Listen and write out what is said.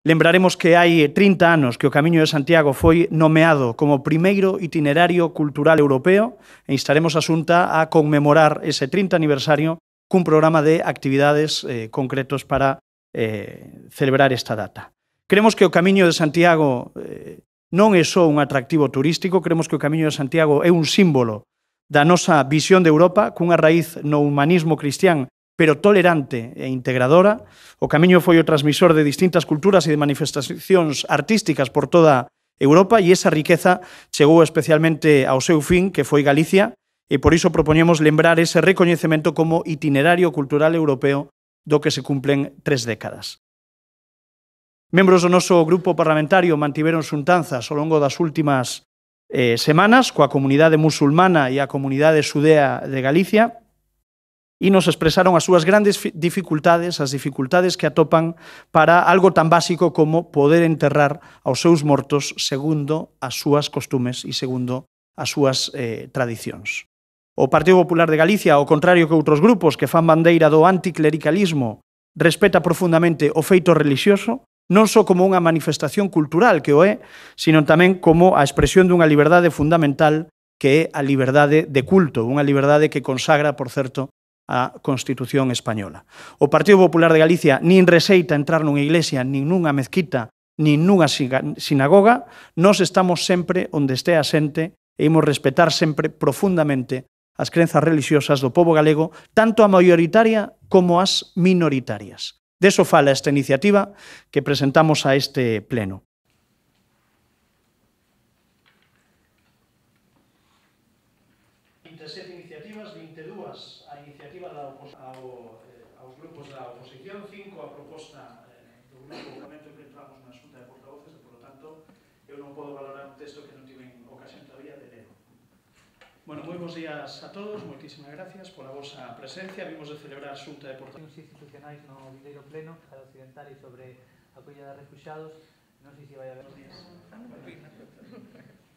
Lembraremos que hai 30 anos que o Camiño de Santiago foi nomeado como primeiro itinerario cultural europeo e instaremos a Xunta a conmemorar ese 30 aniversario cun programa de actividades eh, concretos para eh, celebrar esta data. Cremos que o Camiño de Santiago eh, non é só un atractivo turístico, cremos que o Camiño de Santiago é un símbolo da nosa visión de Europa cunha raíz no humanismo cristián pero tolerante e integradora. O Camiño foi o transmisor de distintas culturas e de manifestacións artísticas por toda Europa e esa riqueza chegou especialmente ao seu fin, que foi Galicia, e por iso propoñemos lembrar ese recoñecemento como itinerario cultural europeo do que se cumplen tres décadas. Membros do noso grupo parlamentario mantiveron xuntanzas ao longo das últimas eh, semanas coa comunidade musulmana e a comunidade xudea de Galicia e nos expresaron as súas grandes dificultades, as dificultades que atopan para algo tan básico como poder enterrar aos seus mortos segundo as súas costumes e segundo as súas eh, tradicións. O Partido Popular de Galicia, ao contrario que outros grupos que fan bandeira do anticlericalismo, respeta profundamente o feito relixioso, non só como unha manifestación cultural que o é, sino tamén como a expresión dunha liberdade fundamental que é a liberdade de culto, unha liberdade que consagra, por certo, a Constitución española. O Partido Popular de Galicia nin reseita entrar nunha iglesia, nin nunha mezquita, nin nunha sinagoga, nós estamos sempre onde este a xente e imos respetar sempre profundamente as crenzas religiosas do povo galego, tanto a maioritaria como as minoritarias. Deso fala esta iniciativa que presentamos a este pleno. 27 iniciativas, 22 a iniciativa da ao, eh, aos grupos da oposición, 5 a proposta eh, do grupo que entramos na xunta de portavoces, e, por lo tanto, eu non podo valorar un texto que non tiven ocasión todavía de ler. Bueno, moi bons días a todos, moitísimas gracias pola vosa presencia. Vimos de celebrar a xunta de portavoces institucionais no Vindeiro Pleno, a occidental e sobre a acolida de refugiados. Non sei se vai haber... ver. días.